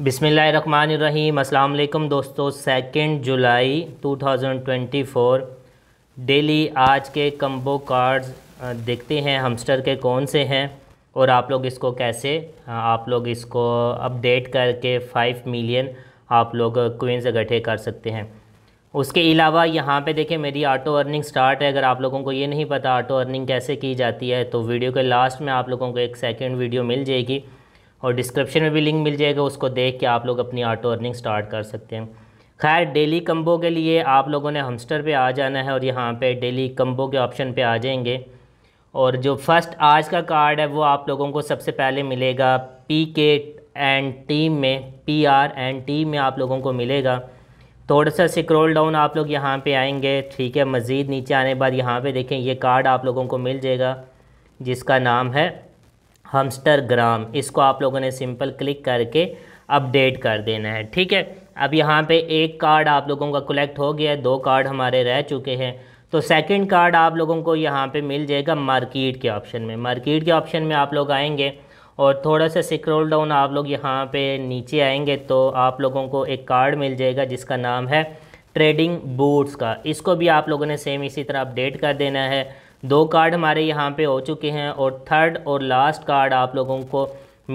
बिसमीम् अल्लाम दोस्तों सेकेंड जुलाई 2024 डेली आज के कम्बो कार्ड्स देखते हैं हमस्टर के कौन से हैं और आप लोग इसको कैसे आप लोग इसको अपडेट करके फाइव मिलियन आप लोग क्वींस इकट्ठे कर सकते हैं उसके अलावा यहाँ पे देखें मेरी ऑटो अर्निंग स्टार्ट है अगर आप लोगों को ये नहीं पता ऑटो अर्निंग कैसे की जाती है तो वीडियो के लास्ट में आप लोगों को एक सेकेंड वीडियो मिल जाएगी और डिस्क्रिप्शन में भी लिंक मिल जाएगा उसको देख के आप लोग अपनी ऑटो अर्निंग स्टार्ट कर सकते हैं खैर डेली कम्बो के लिए आप लोगों ने हमस्टर पे आ जाना है और यहाँ पे डेली कम्बो के ऑप्शन पे आ जाएंगे और जो फर्स्ट आज का कार्ड है वो आप लोगों को सबसे पहले मिलेगा पी के एंड टीम में पी आर एंड टीम में आप लोगों को मिलेगा थोड़ा सा सिक्रोल डाउन आप लोग यहाँ पे आएंगे ठीक है मज़ीद नीचे आने के बाद यहाँ पे देखें ये कार्ड आप लोगों को मिल जाएगा जिसका नाम है हमस्टरग्राम इसको आप लोगों ने सिंपल क्लिक करके अपडेट कर देना है ठीक है अब यहाँ पे एक कार्ड आप लोगों का कलेक्ट हो गया है दो कार्ड हमारे रह चुके हैं तो सेकंड कार्ड आप लोगों को यहाँ पे मिल जाएगा मार्केट के ऑप्शन में मार्केट के ऑप्शन में आप लोग आएंगे और थोड़ा सा स्क्रॉल डाउन आप लोग यहाँ पे नीचे आएंगे तो आप लोगों को एक कार्ड मिल जाएगा जिसका नाम है ट्रेडिंग बूट्स का इसको भी आप लोगों ने सेम इसी तरह अपडेट कर देना है दो कार्ड हमारे यहाँ पे हो चुके हैं और थर्ड और लास्ट कार्ड आप लोगों को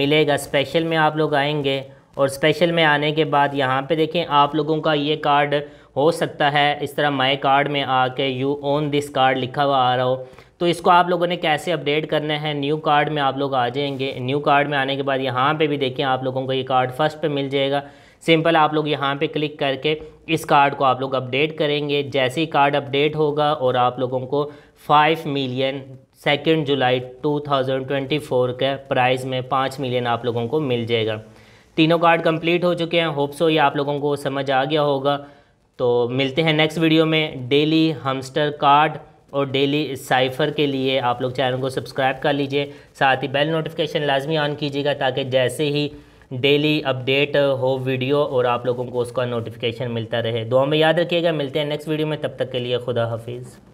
मिलेगा स्पेशल में आप लोग आएंगे और स्पेशल में आने के बाद यहाँ पे देखें आप लोगों का ये कार्ड हो सकता है इस तरह माय कार्ड में आके यू ओन दिस कार्ड लिखा हुआ आ रहा हो तो इसको आप लोगों ने कैसे अपडेट करना है न्यू कार्ड में आप लोग आ जाएंगे न्यू कार्ड में आने के बाद यहाँ पर भी देखें आप लोगों को ये कार्ड फर्स्ट पर मिल जाएगा सिंपल आप लोग यहाँ पे क्लिक करके इस कार्ड को आप लोग अपडेट करेंगे जैसे ही कार्ड अपडेट होगा और आप लोगों को फाइव मिलियन सेकेंड जुलाई 2024 के प्राइस में पाँच मिलियन आप लोगों को मिल जाएगा तीनों कार्ड कंप्लीट हो चुके हैं होप सो ये आप लोगों को समझ आ गया होगा तो मिलते हैं नेक्स्ट वीडियो में डेली हमस्टर कार्ड और डेली साइफ़र के लिए आप लोग चैनल को सब्सक्राइब कर लीजिए साथ ही बेल नोटिफिकेशन लाजमी ऑन कीजिएगा ताकि जैसे ही डेली अपडेट हो वीडियो और आप लोगों को उसका नोटिफिकेशन मिलता रहे दुआ में याद रखिएगा मिलते हैं नेक्स्ट वीडियो में तब तक के लिए खुदा हाफिज़